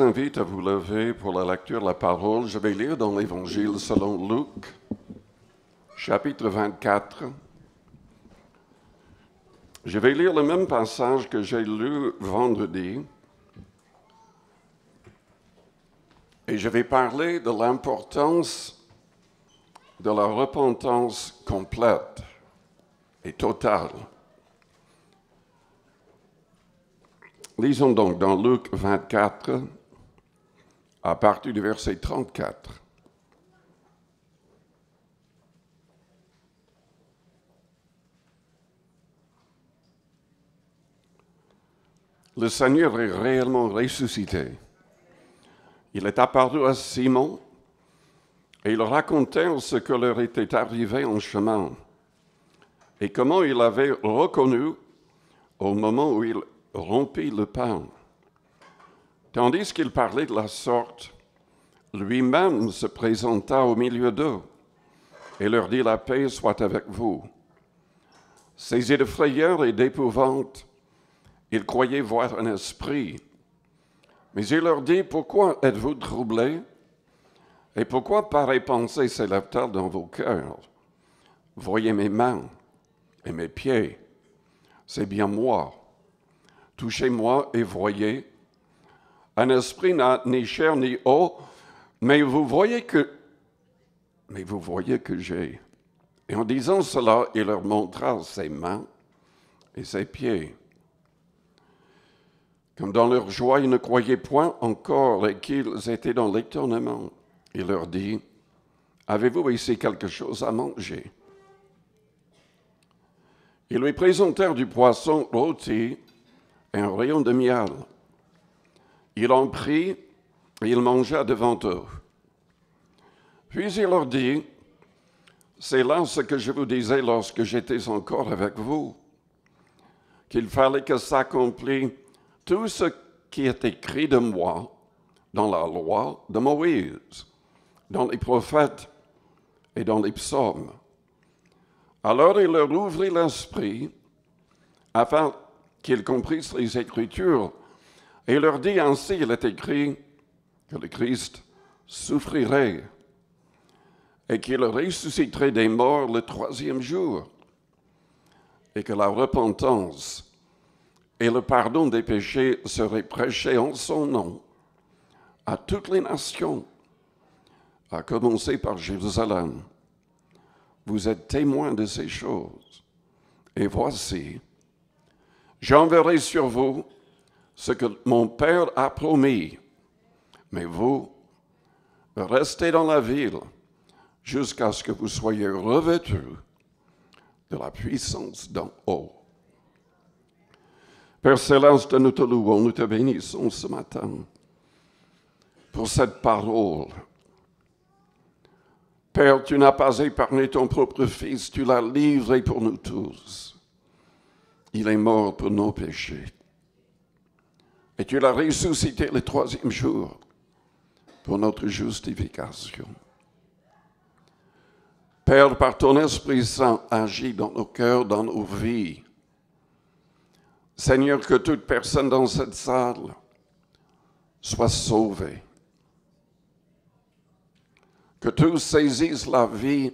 invite à vous lever pour la lecture de la parole. Je vais lire dans l'Évangile selon Luc, chapitre 24. Je vais lire le même passage que j'ai lu vendredi. Et je vais parler de l'importance de la repentance complète et totale. Lisons donc dans Luc 24, à partir du verset 34. Le Seigneur est réellement ressuscité. Il est apparu à Simon et il racontait ce que leur était arrivé en chemin et comment il avait reconnu au moment où il rompit le pain. Tandis qu'il parlait de la sorte, lui-même se présenta au milieu d'eux et leur dit, la paix soit avec vous. Saisi de frayeur et d'épouvante, ils croyaient voir un esprit. Mais il leur dit, pourquoi êtes-vous troublés et pourquoi pareille pensée ces t dans vos cœurs Voyez mes mains et mes pieds, c'est bien moi. Touchez-moi et voyez, un esprit n'a ni chair ni eau, mais vous voyez que, mais vous voyez que j'ai. Et en disant cela, il leur montra ses mains et ses pieds. Comme dans leur joie, ils ne croyaient point encore qu'ils étaient dans l'étonnement. Il leur dit, Avez-vous ici quelque chose à manger Ils lui présentèrent du poisson rôti et un rayon de miel. Il en prit et il mangea devant eux. Puis il leur dit, c'est là ce que je vous disais lorsque j'étais encore avec vous, qu'il fallait que s'accomplisse tout ce qui est écrit de moi dans la loi de Moïse, dans les prophètes et dans les psaumes. Alors il leur ouvrit l'esprit afin qu'ils comprissent les Écritures et leur dit ainsi, il est écrit que le Christ souffrirait et qu'il ressusciterait des morts le troisième jour et que la repentance et le pardon des péchés seraient prêchés en son nom à toutes les nations, à commencer par Jérusalem. Vous êtes témoins de ces choses. Et voici, j'enverrai sur vous ce que mon Père a promis. Mais vous, restez dans la ville jusqu'à ce que vous soyez revêtus de la puissance d'en haut. Père Céleste, nous te louons, nous te bénissons ce matin pour cette parole. Père, tu n'as pas épargné ton propre Fils, tu l'as livré pour nous tous. Il est mort pour nos péchés. Et tu l'as ressuscité le troisième jour pour notre justification. Père, par ton Esprit Saint, agis dans nos cœurs, dans nos vies. Seigneur, que toute personne dans cette salle soit sauvée. Que tous saisissent la vie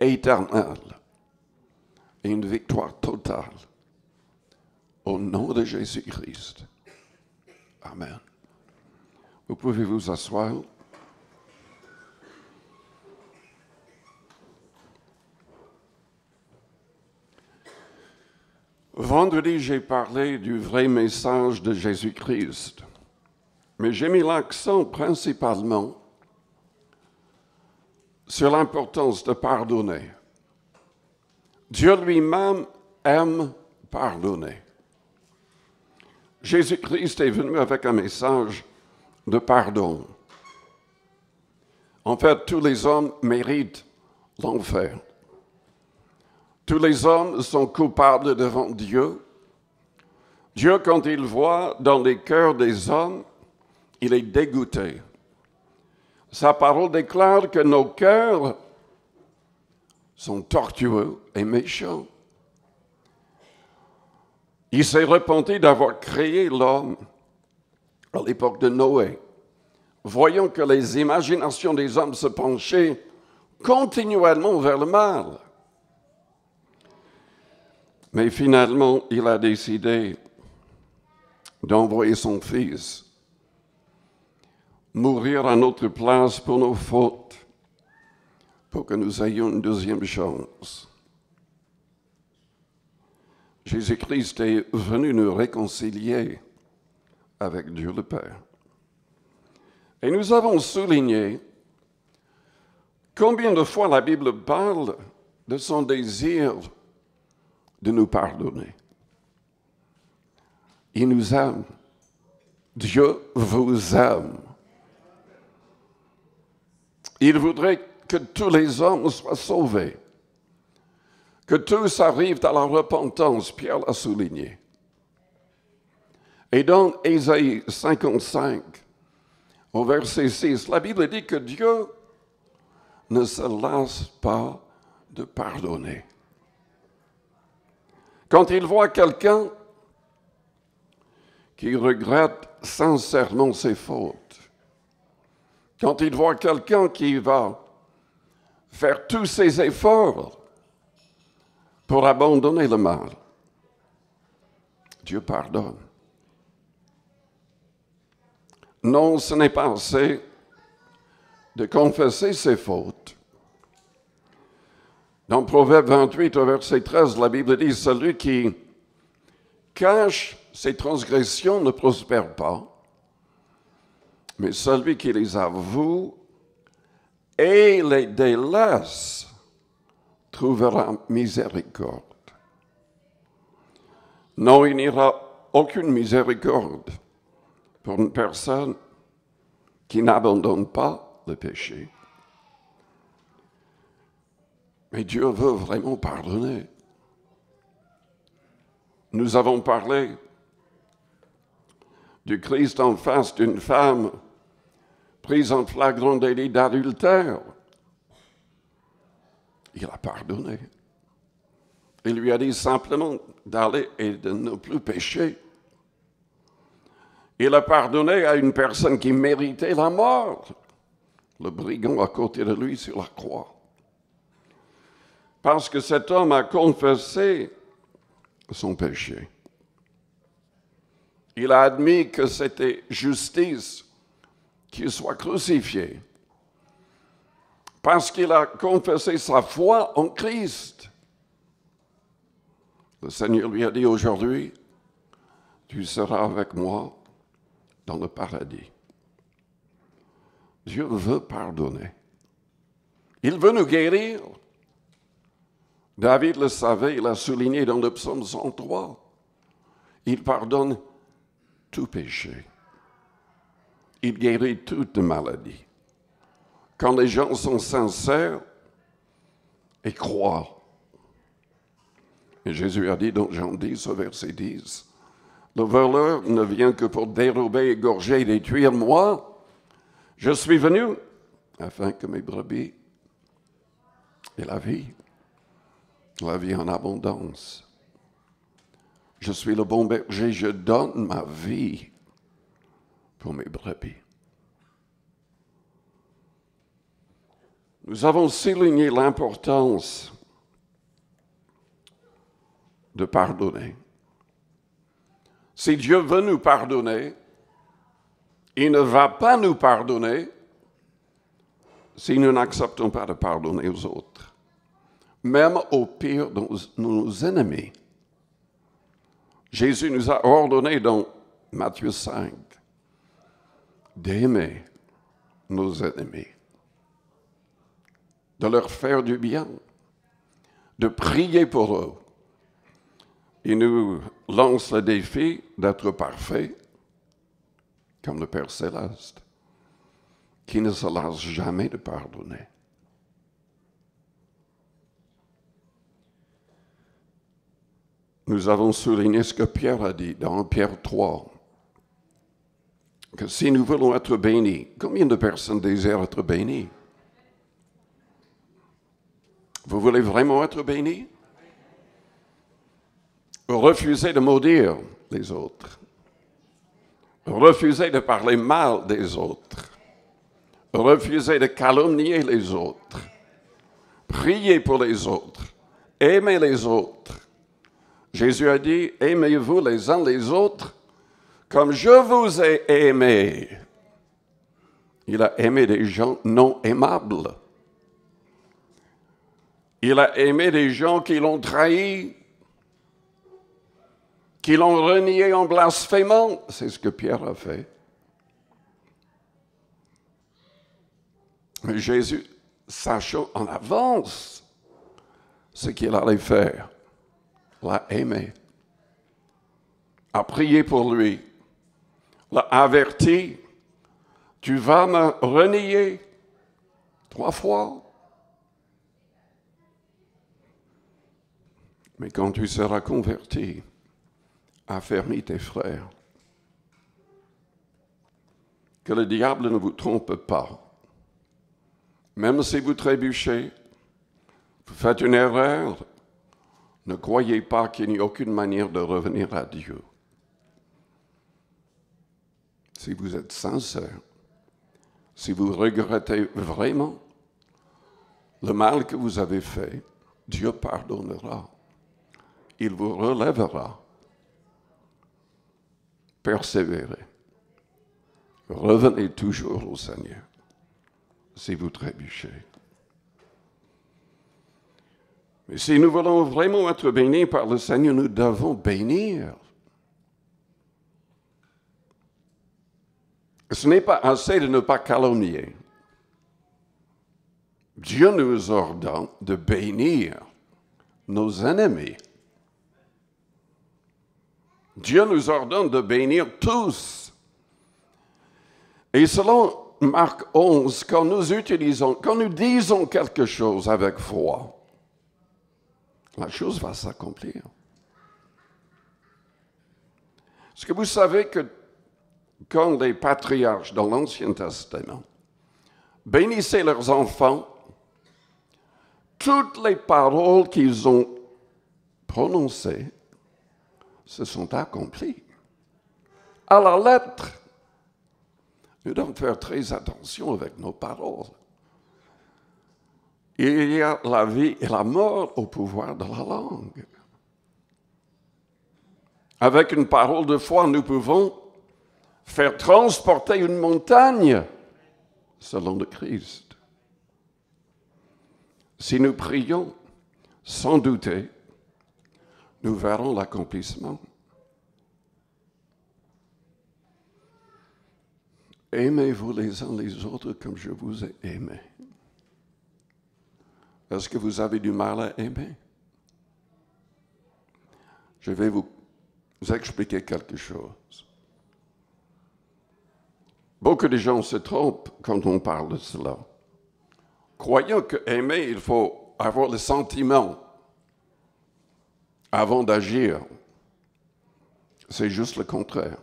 éternelle et une victoire totale. Au nom de Jésus-Christ. Amen. Vous pouvez vous asseoir. Vendredi, j'ai parlé du vrai message de Jésus-Christ, mais j'ai mis l'accent principalement sur l'importance de pardonner. Dieu lui-même aime pardonner. Jésus-Christ est venu avec un message de pardon. En fait, tous les hommes méritent l'enfer. Tous les hommes sont coupables devant Dieu. Dieu, quand il voit dans les cœurs des hommes, il est dégoûté. Sa parole déclare que nos cœurs sont tortueux et méchants. Il s'est repenti d'avoir créé l'homme à l'époque de Noé. voyant que les imaginations des hommes se penchaient continuellement vers le mal. Mais finalement, il a décidé d'envoyer son fils mourir à notre place pour nos fautes, pour que nous ayons une deuxième chance. Jésus-Christ est venu nous réconcilier avec Dieu le Père. Et nous avons souligné combien de fois la Bible parle de son désir de nous pardonner. Il nous aime. Dieu vous aime. Il voudrait que tous les hommes soient sauvés que tous arrivent à la repentance, Pierre l'a souligné. Et dans Ésaïe 55, au verset 6, la Bible dit que Dieu ne se lasse pas de pardonner. Quand il voit quelqu'un qui regrette sincèrement ses fautes, quand il voit quelqu'un qui va faire tous ses efforts pour abandonner le mal. Dieu pardonne. Non, ce n'est pas assez de confesser ses fautes. Dans Proverbe 28, verset 13, la Bible dit, celui qui cache ses transgressions ne prospère pas, mais celui qui les avoue et les délaisse trouvera miséricorde. Non, il n'y aura aucune miséricorde pour une personne qui n'abandonne pas le péché. Mais Dieu veut vraiment pardonner. Nous avons parlé du Christ en face d'une femme prise en flagrant délit d'adultère il a pardonné. Il lui a dit simplement d'aller et de ne plus pécher. Il a pardonné à une personne qui méritait la mort, le brigand à côté de lui sur la croix. Parce que cet homme a confessé son péché. Il a admis que c'était justice qu'il soit crucifié parce qu'il a confessé sa foi en Christ. Le Seigneur lui a dit aujourd'hui, tu seras avec moi dans le paradis. Dieu veut pardonner. Il veut nous guérir. David le savait, il l'a souligné dans le psaume 103. Il pardonne tout péché. Il guérit toute maladie quand les gens sont sincères et croient. Et Jésus a dit dans Jean 10, au verset 10, Le voleur ne vient que pour dérober, égorger et détruire moi. Je suis venu afin que mes brebis aient la vie, la vie en abondance. Je suis le bon berger, je donne ma vie pour mes brebis. Nous avons souligné l'importance de pardonner. Si Dieu veut nous pardonner, il ne va pas nous pardonner si nous n'acceptons pas de pardonner aux autres, même au pire de nos ennemis. Jésus nous a ordonné dans Matthieu 5 d'aimer nos ennemis de leur faire du bien, de prier pour eux. Il nous lance le défi d'être parfaits, comme le Père Céleste, qui ne se lasse jamais de pardonner. Nous avons souligné ce que Pierre a dit dans Pierre 3, que si nous voulons être bénis, combien de personnes désirent être bénies vous voulez vraiment être béni? Refusez de maudire les autres. Refusez de parler mal des autres. Refusez de calomnier les autres. Priez pour les autres. Aimez les autres. Jésus a dit, aimez-vous les uns les autres comme je vous ai aimé. Il a aimé des gens non aimables. Il a aimé des gens qui l'ont trahi, qui l'ont renié en blasphémant. C'est ce que Pierre a fait. Mais Jésus, sachant en avance ce qu'il allait faire, l'a aimé, a prié pour lui, l'a averti, tu vas me renier trois fois. Mais quand tu seras converti, affermis tes frères. Que le diable ne vous trompe pas. Même si vous trébuchez, vous faites une erreur, ne croyez pas qu'il n'y a aucune manière de revenir à Dieu. Si vous êtes sincère, si vous regrettez vraiment le mal que vous avez fait, Dieu pardonnera il vous relèvera. Persévérez. Revenez toujours au Seigneur si vous trébuchez. Mais si nous voulons vraiment être bénis par le Seigneur, nous devons bénir. Ce n'est pas assez de ne pas calomnier. Dieu nous ordonne de bénir nos ennemis. Dieu nous ordonne de bénir tous. Et selon Marc 11, quand nous utilisons, quand nous disons quelque chose avec foi, la chose va s'accomplir. Parce ce que vous savez que quand les patriarches dans l'Ancien Testament bénissaient leurs enfants, toutes les paroles qu'ils ont prononcées se sont accomplis à la lettre. Nous devons faire très attention avec nos paroles. Il y a la vie et la mort au pouvoir de la langue. Avec une parole de foi, nous pouvons faire transporter une montagne selon le Christ. Si nous prions sans douter, nous verrons l'accomplissement. Aimez-vous les uns les autres comme je vous ai aimé. Est-ce que vous avez du mal à aimer? Je vais vous, expliquer quelque chose. Beaucoup de gens se trompent quand on parle de cela. Croyant que aimer, il faut avoir le sentiment avant d'agir. C'est juste le contraire.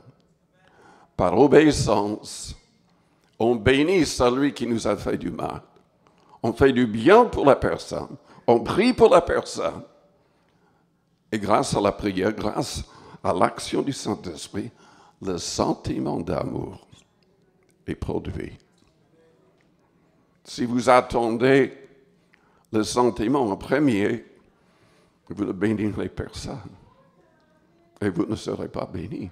Par obéissance, on bénit celui qui nous a fait du mal. On fait du bien pour la personne. On prie pour la personne. Et grâce à la prière, grâce à l'action du Saint-Esprit, le sentiment d'amour est produit. Si vous attendez le sentiment en premier, vous ne bénirez personne Et vous ne serez pas bénis.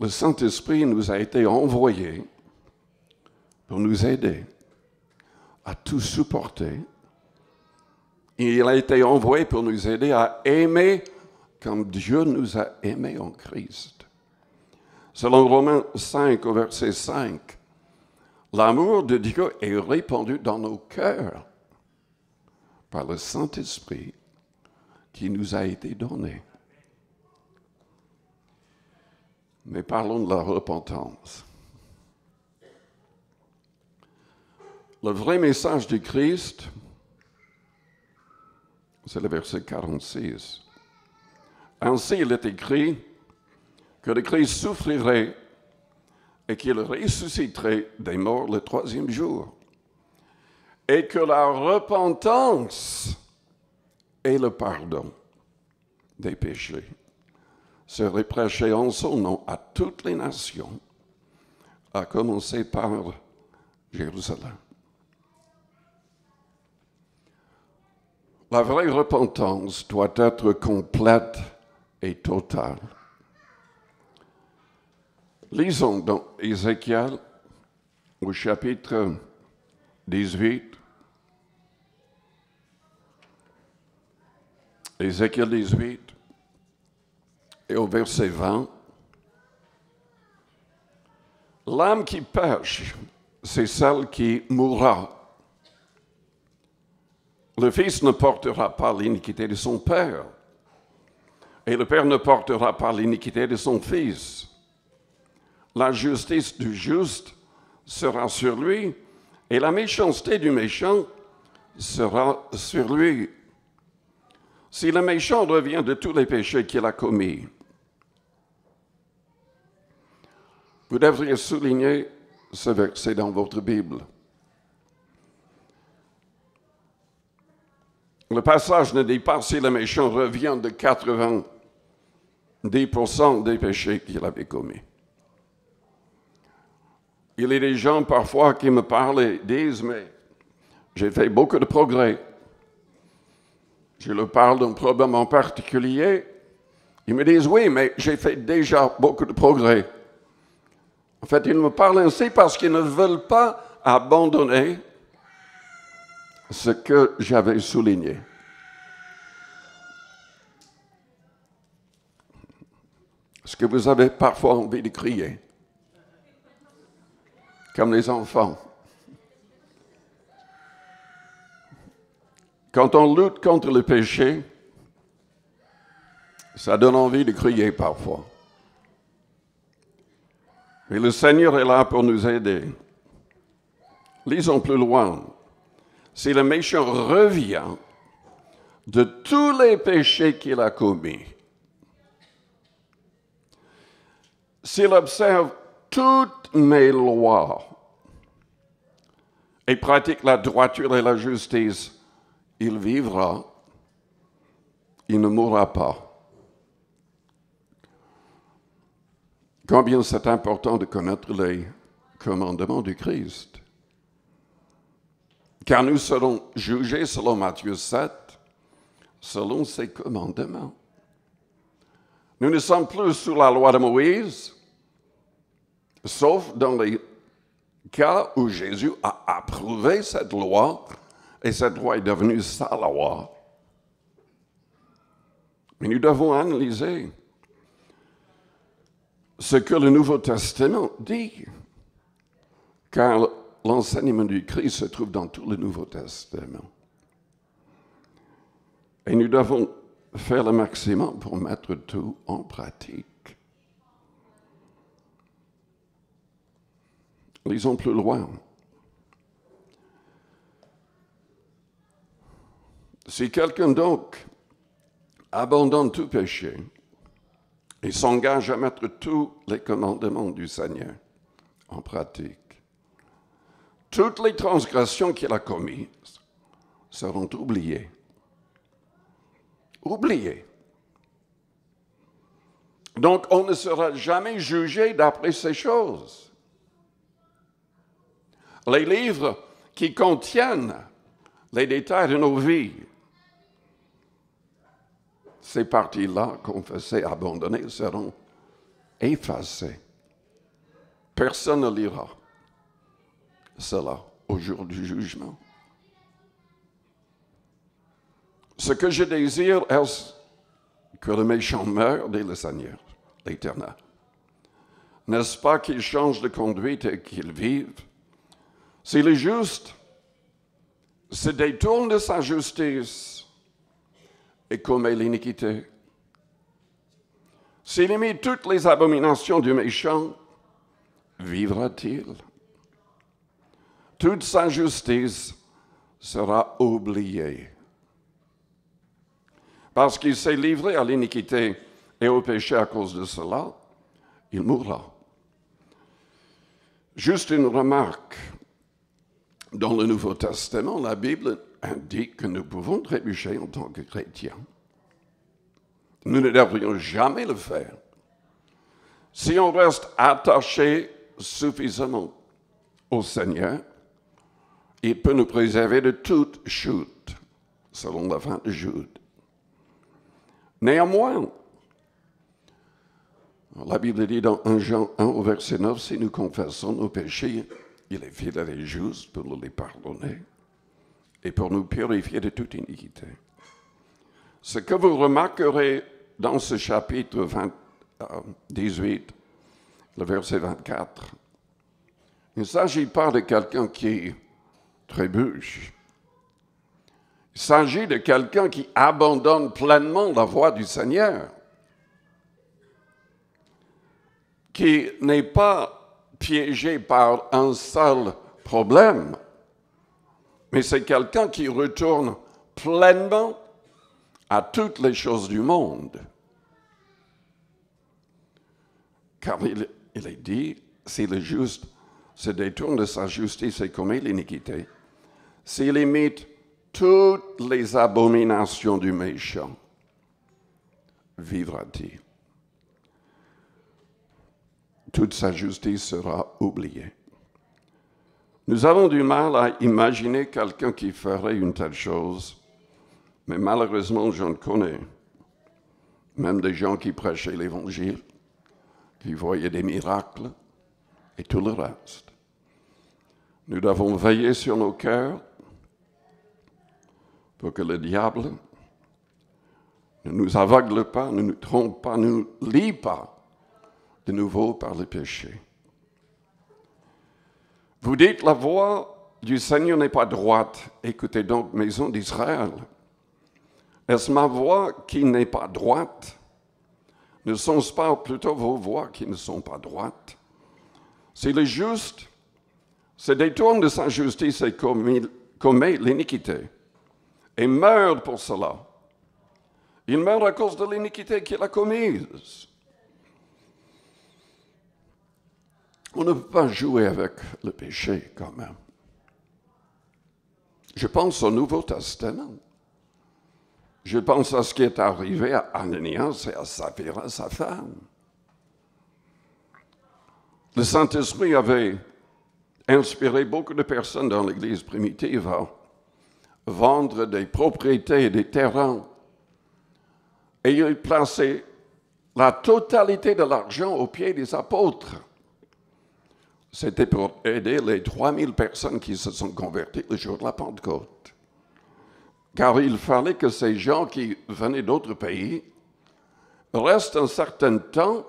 Le Saint-Esprit nous a été envoyé pour nous aider à tout supporter. il a été envoyé pour nous aider à aimer comme Dieu nous a aimés en Christ. Selon Romains 5 au verset 5, l'amour de Dieu est répandu dans nos cœurs par le Saint-Esprit qui nous a été donné. Mais parlons de la repentance. Le vrai message du Christ, c'est le verset 46. Ainsi, il est écrit que le Christ souffrirait et qu'il ressusciterait des morts le troisième jour et que la repentance et le pardon des péchés seraient prêchés en son nom à toutes les nations, à commencer par Jérusalem. La vraie repentance doit être complète et totale. Lisons dans Ézéchiel au chapitre 18 Ézéchiel 18 et au verset 20. L'âme qui pêche, c'est celle qui mourra. Le Fils ne portera pas l'iniquité de son Père, et le Père ne portera pas l'iniquité de son Fils. La justice du juste sera sur lui, et la méchanceté du méchant sera sur lui. Si le méchant revient de tous les péchés qu'il a commis, vous devriez souligner ce verset dans votre Bible. Le passage ne dit pas si le méchant revient de 90% des péchés qu'il avait commis. Il y a des gens parfois qui me parlent et disent, mais j'ai fait beaucoup de progrès je leur parle d'un problème en particulier, ils me disent oui, mais j'ai fait déjà beaucoup de progrès. En fait, ils me parlent ainsi parce qu'ils ne veulent pas abandonner ce que j'avais souligné. Ce que vous avez parfois envie de crier, comme les enfants. Quand on lutte contre le péché, ça donne envie de crier parfois. Mais le Seigneur est là pour nous aider. Lisons plus loin. Si le méchant revient de tous les péchés qu'il a commis, s'il observe toutes mes lois et pratique la droiture et la justice, il vivra, il ne mourra pas. Combien c'est important de connaître les commandements du Christ. Car nous serons jugés selon Matthieu 7, selon ses commandements. Nous ne sommes plus sous la loi de Moïse, sauf dans les cas où Jésus a approuvé cette loi et cette loi est devenue sa Mais nous devons analyser ce que le Nouveau Testament dit, car l'enseignement du Christ se trouve dans tout le Nouveau Testament. Et nous devons faire le maximum pour mettre tout en pratique. Lisons plus loin. Si quelqu'un donc abandonne tout péché et s'engage à mettre tous les commandements du Seigneur en pratique, toutes les transgressions qu'il a commises seront oubliées. Oubliées. Donc on ne sera jamais jugé d'après ces choses. Les livres qui contiennent les détails de nos vies ces parties-là confessées, abandonnées, seront effacées. Personne ne lira cela au jour du jugement. Ce que je désire est que le méchant meurt dit le Seigneur, l'Éternel. N'est-ce pas qu'il change de conduite et qu'il vive Si le juste se détourne de sa justice, et commet l'iniquité. S'il émit toutes les abominations du méchant, vivra-t-il Toute sa justice sera oubliée. Parce qu'il s'est livré à l'iniquité et au péché à cause de cela, il mourra. Juste une remarque. Dans le Nouveau Testament, la Bible indique que nous pouvons trébucher en tant que chrétiens. Nous ne devrions jamais le faire. Si on reste attaché suffisamment au Seigneur, il peut nous préserver de toute chute, selon la fin de Jude. Néanmoins, la Bible dit dans 1 Jean 1 au verset 9, si nous confessons nos péchés, il est fidèle et juste pour nous les pardonner et pour nous purifier de toute iniquité. Ce que vous remarquerez dans ce chapitre 20, 18, euh, le verset 24, il ne s'agit pas de quelqu'un qui trébuche. Il s'agit de quelqu'un qui abandonne pleinement la voie du Seigneur, qui n'est pas piégé par un seul problème, mais c'est quelqu'un qui retourne pleinement à toutes les choses du monde. Car il, est dit, si le juste se détourne de sa justice et commet l'iniquité, s'il imite toutes les abominations du méchant, vivra-t-il. Toute sa justice sera oubliée. Nous avons du mal à imaginer quelqu'un qui ferait une telle chose, mais malheureusement, j'en connais. Même des gens qui prêchaient l'Évangile, qui voyaient des miracles et tout le reste. Nous devons veiller sur nos cœurs pour que le diable ne nous aveugle pas, ne nous trompe pas, ne nous lie pas de nouveau par le péché. Vous dites, la voix du Seigneur n'est pas droite. Écoutez donc, maison d'Israël. Est-ce ma voix qui n'est pas droite Ne sont-ce pas plutôt vos voix qui ne sont pas droites Si le juste se détourne de sa justice et commet, commet l'iniquité, et meurt pour cela, il meurt à cause de l'iniquité qu'il a commise. On ne peut pas jouer avec le péché quand même. Je pense au Nouveau Testament. Je pense à ce qui est arrivé à Ananias et à Saphira, sa femme. Le Saint-Esprit avait inspiré beaucoup de personnes dans l'Église primitive à vendre des propriétés et des terrains. Et il la totalité de l'argent aux pieds des apôtres c'était pour aider les 3000 personnes qui se sont converties le jour de la Pentecôte. Car il fallait que ces gens qui venaient d'autres pays restent un certain temps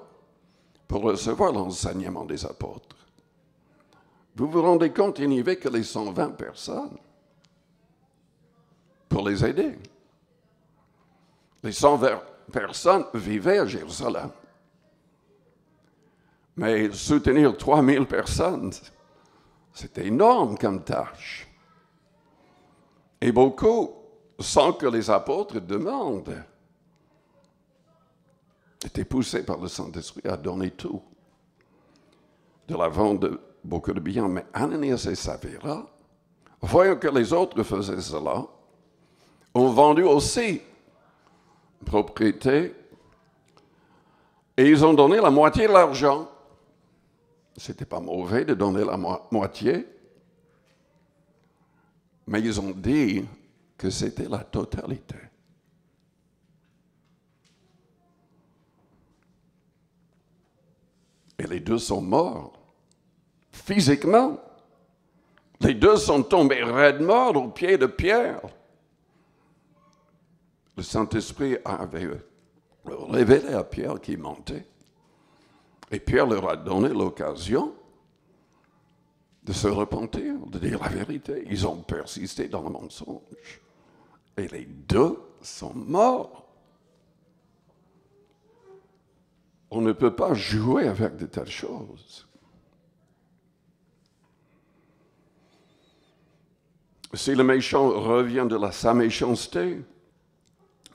pour recevoir l'enseignement des apôtres. Vous vous rendez compte, il n'y avait que les 120 personnes pour les aider. Les 120 personnes vivaient à Jérusalem. Mais soutenir 3000 personnes, c'est énorme comme tâche. Et beaucoup, sans que les apôtres demandent, étaient poussés par le Saint-Esprit à donner tout. De la vente de beaucoup de biens, mais Ananias et Savera, voyant que les autres faisaient cela, ont vendu aussi propriété et ils ont donné la moitié de l'argent n'était pas mauvais de donner la moitié, mais ils ont dit que c'était la totalité. Et les deux sont morts, physiquement. Les deux sont tombés raides morts au pied de Pierre. Le Saint-Esprit avait euh, révélé à Pierre qu'il mentait. Et Pierre leur a donné l'occasion de se repentir, de dire la vérité. Ils ont persisté dans le mensonge. Et les deux sont morts. On ne peut pas jouer avec de telles choses. Si le méchant revient de la, sa méchanceté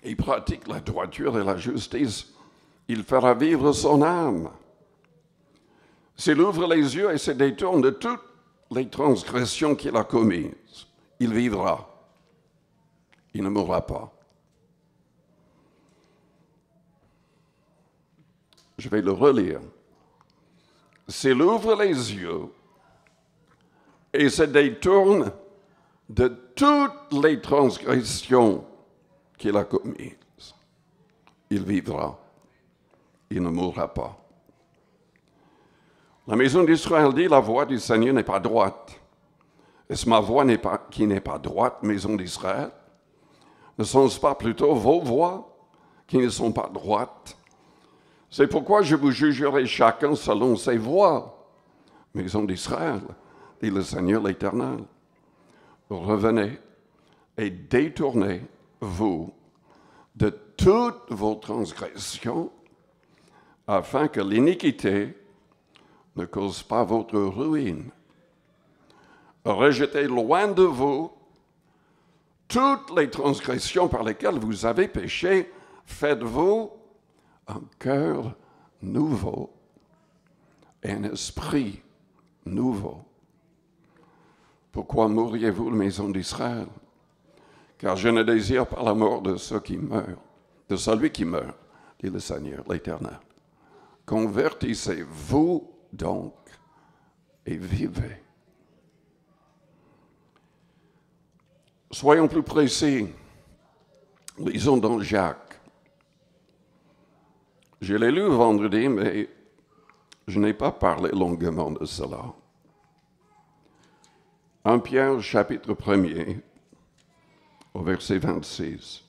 et pratique la droiture et la justice, il fera vivre son âme. S'il ouvre les yeux et se détourne de toutes les transgressions qu'il a commises, il vivra. Il ne mourra pas. Je vais le relire. S'il ouvre les yeux et se détourne de toutes les transgressions qu'il a commises, il vivra. Il ne mourra pas. La maison d'Israël dit, la voix du Seigneur n'est pas droite. Est-ce ma voix qui n'est pas droite, maison d'Israël Ne sont-ce pas plutôt vos voix qui ne sont pas droites C'est pourquoi je vous jugerai chacun selon ses voix, maison d'Israël, dit le Seigneur l'Éternel. Revenez et détournez-vous de toutes vos transgressions afin que l'iniquité ne cause pas votre ruine. Rejetez loin de vous toutes les transgressions par lesquelles vous avez péché, faites-vous un cœur nouveau, et un esprit nouveau. Pourquoi mourriez-vous, maison d'Israël Car je ne désire pas la mort de ceux qui meurent, de celui qui meurt, dit le Seigneur, l'Éternel. Convertissez-vous donc et vivez. Soyons plus précis. Lisons dans Jacques. Je l'ai lu vendredi, mais je n'ai pas parlé longuement de cela. En Pierre, chapitre 1er, au verset 26.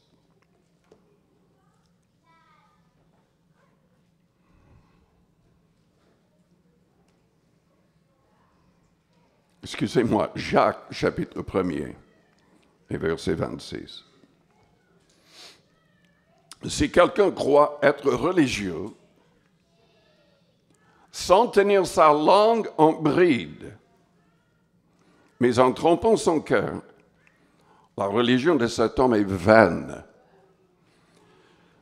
excusez-moi, Jacques chapitre 1er et verset 26. Si quelqu'un croit être religieux sans tenir sa langue en bride, mais en trompant son cœur, la religion de cet homme est vaine.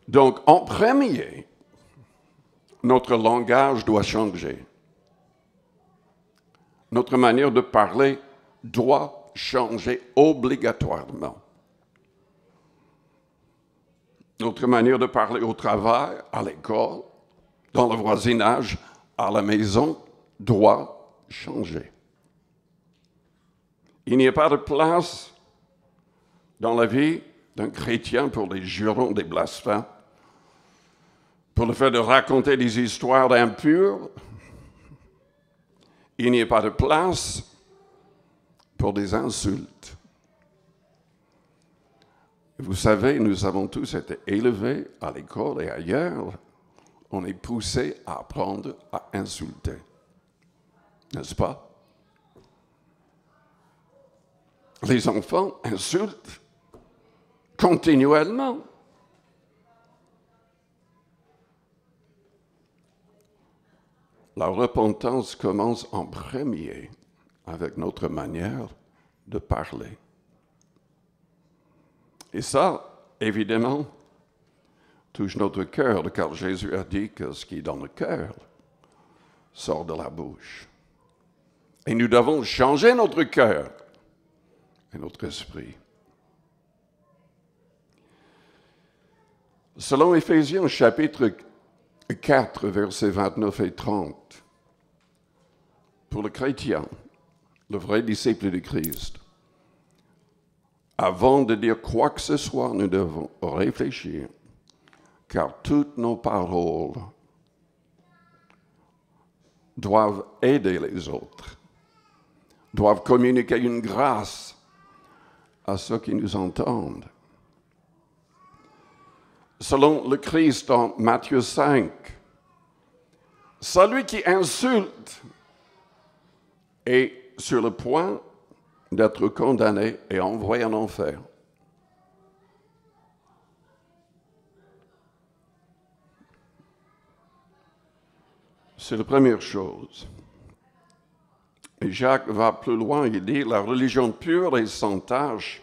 Donc, en premier, notre langage doit changer notre manière de parler doit changer obligatoirement. Notre manière de parler au travail, à l'école, dans le voisinage, à la maison, doit changer. Il n'y a pas de place dans la vie d'un chrétien pour les jurons des blasphèmes, pour le fait de raconter des histoires impures, il n'y a pas de place pour des insultes. Vous savez, nous avons tous été élevés à l'école et ailleurs. On est poussé à apprendre à insulter. N'est-ce pas? Les enfants insultent continuellement. La repentance commence en premier avec notre manière de parler. Et ça, évidemment, touche notre cœur, car Jésus a dit que ce qui est dans le cœur sort de la bouche. Et nous devons changer notre cœur et notre esprit. Selon Éphésiens chapitre 4, versets 29 et 30. Pour le chrétien, le vrai disciple du Christ, avant de dire quoi que ce soit, nous devons réfléchir, car toutes nos paroles doivent aider les autres, doivent communiquer une grâce à ceux qui nous entendent selon le Christ dans Matthieu 5. Celui qui insulte est sur le point d'être condamné et envoyé en enfer. C'est la première chose. Et Jacques va plus loin, il dit, la religion pure et sans tâche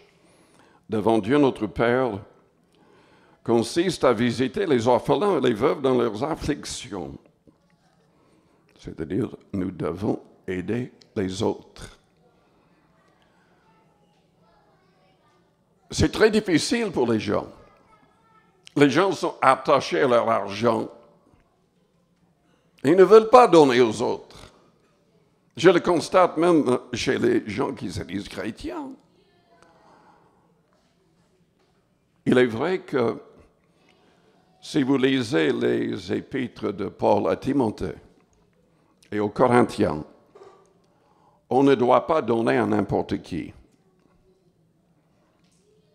devant Dieu notre Père consiste à visiter les orphelins et les veuves dans leurs afflictions. C'est-à-dire, nous devons aider les autres. C'est très difficile pour les gens. Les gens sont attachés à leur argent. Ils ne veulent pas donner aux autres. Je le constate même chez les gens qui se disent chrétiens. Il est vrai que si vous lisez les épîtres de Paul à Timothée et aux Corinthiens, on ne doit pas donner à n'importe qui.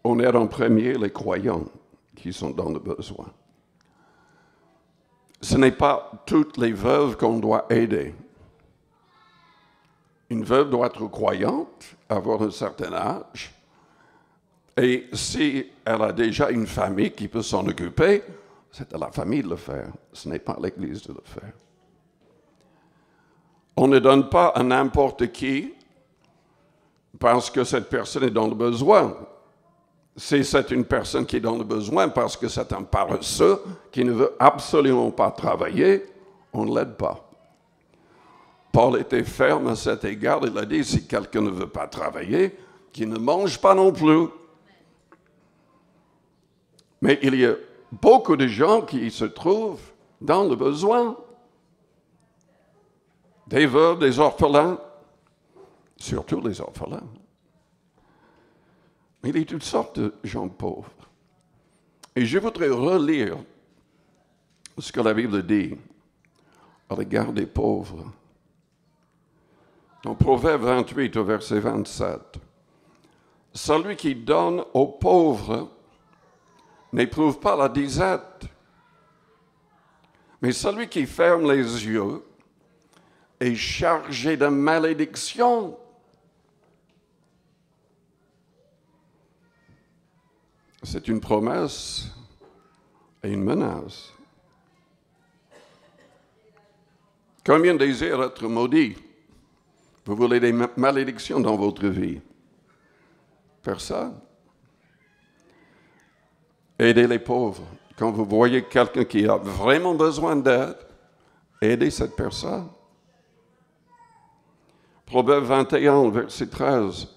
On est en premier les croyants qui sont dans le besoin. Ce n'est pas toutes les veuves qu'on doit aider. Une veuve doit être croyante, avoir un certain âge, et si elle a déjà une famille qui peut s'en occuper, c'est à la famille de le faire, ce n'est pas à l'Église de le faire. On ne donne pas à n'importe qui parce que cette personne est dans le besoin. Si c'est une personne qui est dans le besoin parce que c'est un paresseux qui ne veut absolument pas travailler, on ne l'aide pas. Paul était ferme à cet égard. Il a dit, si quelqu'un ne veut pas travailler, qu'il ne mange pas non plus. Mais il y a beaucoup de gens qui se trouvent dans le besoin. Des veuves, des orphelins, surtout les orphelins. Il y a toutes sortes de gens pauvres. Et je voudrais relire ce que la Bible dit à l'égard des pauvres. Dans Proverbe 28 au verset 27, celui qui donne aux pauvres n'éprouve pas la disette. Mais celui qui ferme les yeux est chargé de malédiction. C'est une promesse et une menace. Combien désire être maudit? Vous voulez des malédictions dans votre vie Personne. Aidez les pauvres. Quand vous voyez quelqu'un qui a vraiment besoin d'aide, aidez cette personne. Proverbe 21, verset 13.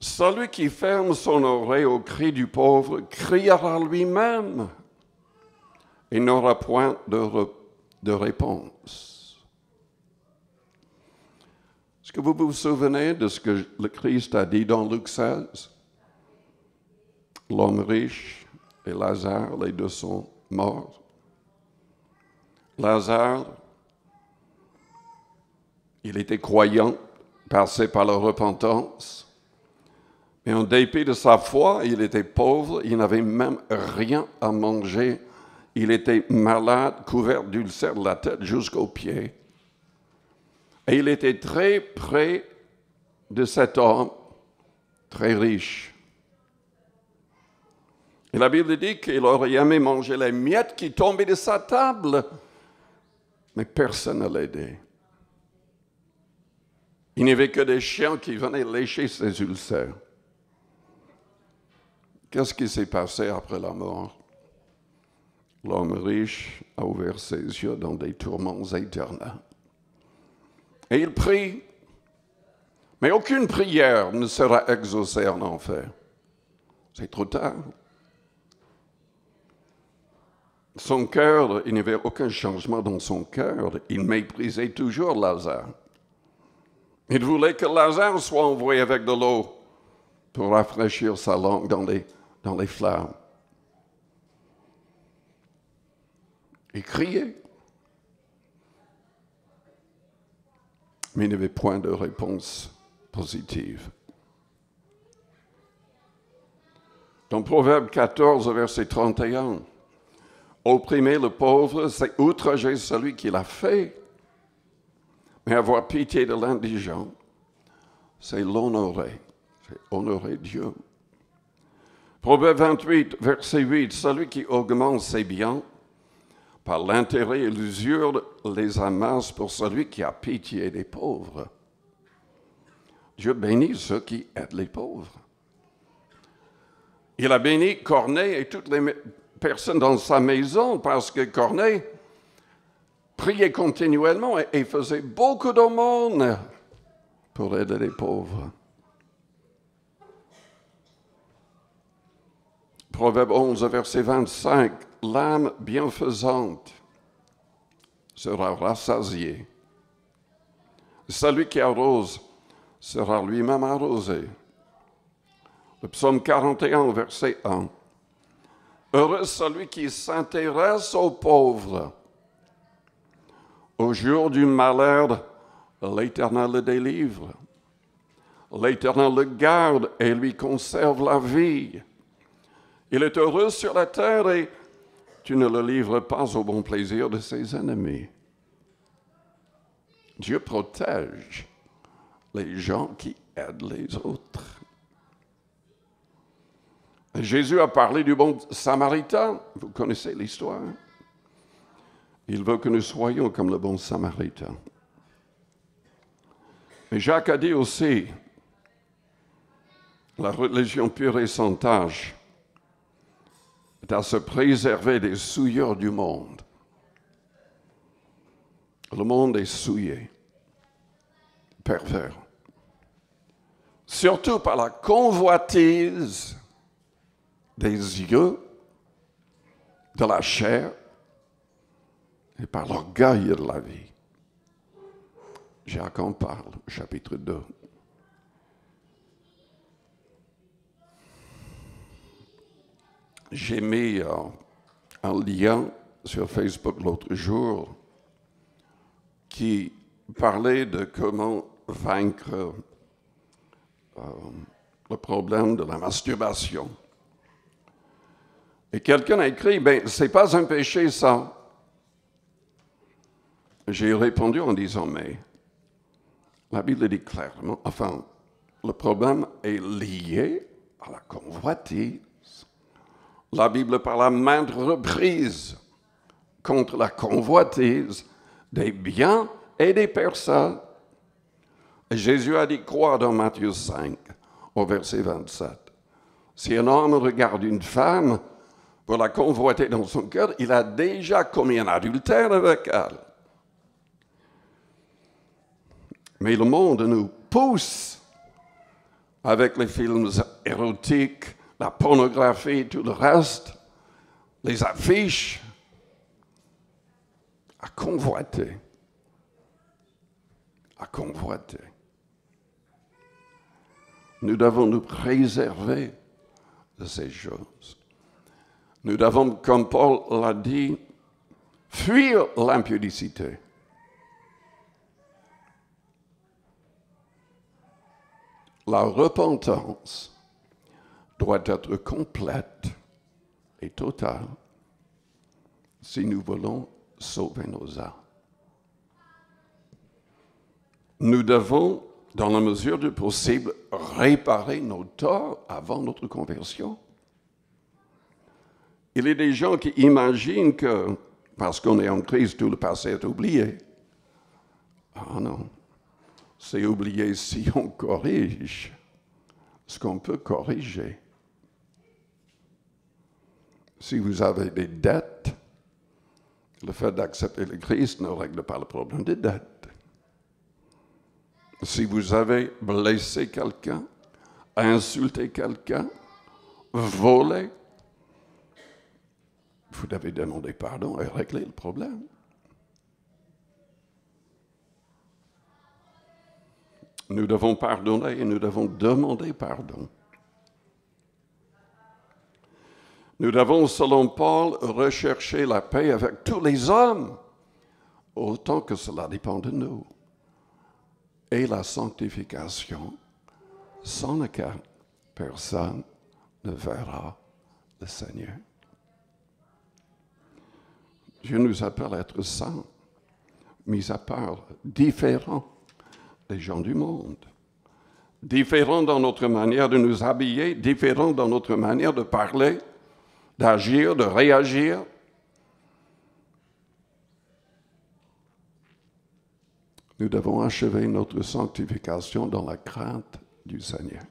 Celui qui ferme son oreille au cri du pauvre criera lui-même et n'aura point de, de réponse. Est-ce que vous vous souvenez de ce que le Christ a dit dans Luc 16 L'homme riche et Lazare, les deux sont morts. Lazare, il était croyant, passé par la repentance, mais en dépit de sa foi, il était pauvre, il n'avait même rien à manger, il était malade, couvert d'ulcères de la tête jusqu'aux pieds. Et il était très près de cet homme, très riche. Et la Bible dit qu'il aurait aimé manger les miettes qui tombaient de sa table, mais personne ne l'aidait. Il n'y avait que des chiens qui venaient lécher ses ulcères. Qu'est-ce qui s'est passé après la mort L'homme riche a ouvert ses yeux dans des tourments éternels. Et il prie, mais aucune prière ne sera exaucée en enfer. C'est trop tard son cœur, il n'y avait aucun changement dans son cœur. Il méprisait toujours Lazare. Il voulait que Lazare soit envoyé avec de l'eau pour rafraîchir sa langue dans les, dans les flammes. Il criait. Mais il n'y avait point de réponse positive. Dans Proverbe 14, verset 31, Opprimer le pauvre, c'est outrager celui qui l'a fait. Mais avoir pitié de l'indigent, c'est l'honorer. C'est honorer Dieu. Proverbe 28, verset 8, celui qui augmente ses biens par l'intérêt et l'usure les amasse pour celui qui a pitié des pauvres. Dieu bénit ceux qui aident les pauvres. Il a béni Corneille et toutes les, personne dans sa maison parce que Corneille priait continuellement et faisait beaucoup d'aumônes pour aider les pauvres. Proverbe 11, verset 25, l'âme bienfaisante sera rassasiée. Celui qui arrose sera lui-même arrosé. Le psaume 41, verset 1. Heureux celui qui s'intéresse aux pauvres. Au jour du malheur, l'Éternel le délivre. L'Éternel le garde et lui conserve la vie. Il est heureux sur la terre et tu ne le livres pas au bon plaisir de ses ennemis. Dieu protège les gens qui aident les autres. Jésus a parlé du bon samaritain. Vous connaissez l'histoire. Il veut que nous soyons comme le bon samaritain. Mais Jacques a dit aussi, la religion pure et sans tâche est à se préserver des souilleurs du monde. Le monde est souillé, pervers, surtout par la convoitise des yeux, de la chair et par l'orgueil de la vie. Jacques en parle, chapitre 2. J'ai mis euh, un lien sur Facebook l'autre jour qui parlait de comment vaincre euh, le problème de la masturbation. Et quelqu'un a écrit, ben, c'est pas un péché ça. J'ai répondu en disant, mais la Bible dit clairement, enfin, le problème est lié à la convoitise. La Bible parle à maintes reprises contre la convoitise des biens et des personnes. Jésus a dit croire dans Matthieu 5, au verset 27. Si un homme regarde une femme pour la convoiter dans son cœur, il a déjà commis un adultère avec elle. Mais le monde nous pousse avec les films érotiques, la pornographie, tout le reste, les affiches, à convoiter. À convoiter. Nous devons nous préserver de ces choses. Nous devons, comme Paul l'a dit, fuir l'impudicité. La repentance doit être complète et totale si nous voulons sauver nos âmes. Nous devons, dans la mesure du possible, réparer nos torts avant notre conversion. Il y a des gens qui imaginent que parce qu'on est en crise, tout le passé est oublié. Ah non, c'est oublié si on corrige ce qu'on peut corriger. Si vous avez des dettes, le fait d'accepter le Christ ne règle pas le problème des dettes. Si vous avez blessé quelqu'un, insulté quelqu'un, volé, vous devez demander pardon et régler le problème. Nous devons pardonner et nous devons demander pardon. Nous devons, selon Paul, rechercher la paix avec tous les hommes, autant que cela dépend de nous. Et la sanctification, sans laquelle personne ne verra le Seigneur. Dieu nous appelle à être saints, mis à part, différents des gens du monde, différents dans notre manière de nous habiller, différents dans notre manière de parler, d'agir, de réagir. Nous devons achever notre sanctification dans la crainte du Seigneur.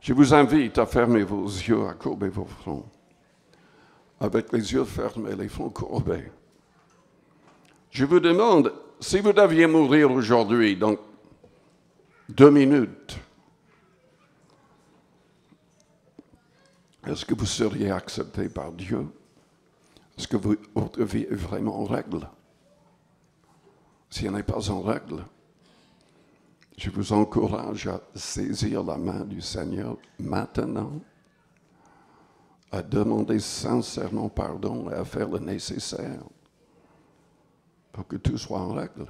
Je vous invite à fermer vos yeux, à courber vos fronts avec les yeux fermés, les fronts courbés. Je vous demande, si vous deviez mourir aujourd'hui, donc deux minutes, est-ce que vous seriez accepté par Dieu? Est-ce que votre vie est vraiment en règle? Si elle n'est pas en règle, je vous encourage à saisir la main du Seigneur maintenant à demander sincèrement pardon et à faire le nécessaire pour que tout soit en règle.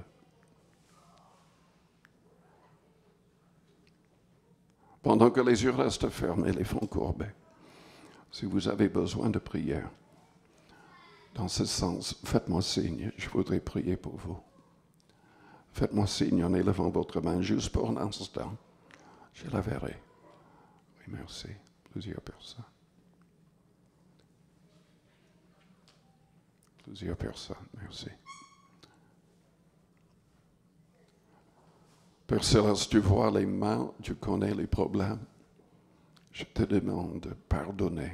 Pendant que les yeux restent fermés, les fonds courbés, si vous avez besoin de prière, dans ce sens, faites-moi signe, je voudrais prier pour vous. Faites-moi signe en élevant votre main juste pour un instant. Je la verrai. Oui, merci. Plusieurs personnes. Plusieurs personnes, merci. Père Céleste, tu vois les mains, tu connais les problèmes. Je te demande de pardonner,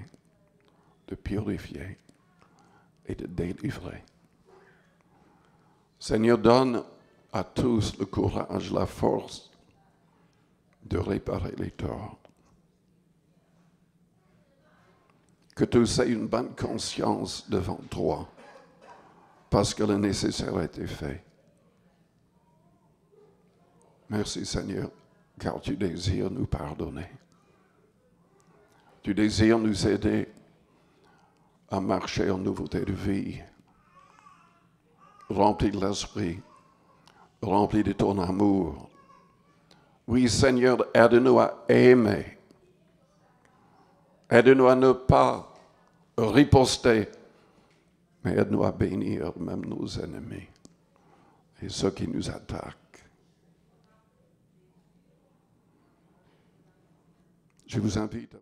de purifier et de délivrer. Seigneur, donne à tous le courage, la force de réparer les torts. Que tous aient une bonne conscience devant toi parce que le nécessaire a été fait. Merci Seigneur, car tu désires nous pardonner. Tu désires nous aider à marcher en nouveauté de vie, rempli de l'esprit, rempli de ton amour. Oui Seigneur, aide-nous à aimer. Aide-nous à ne pas riposter mais aide-nous à bénir même nos ennemis et ceux qui nous attaquent. Je vous invite.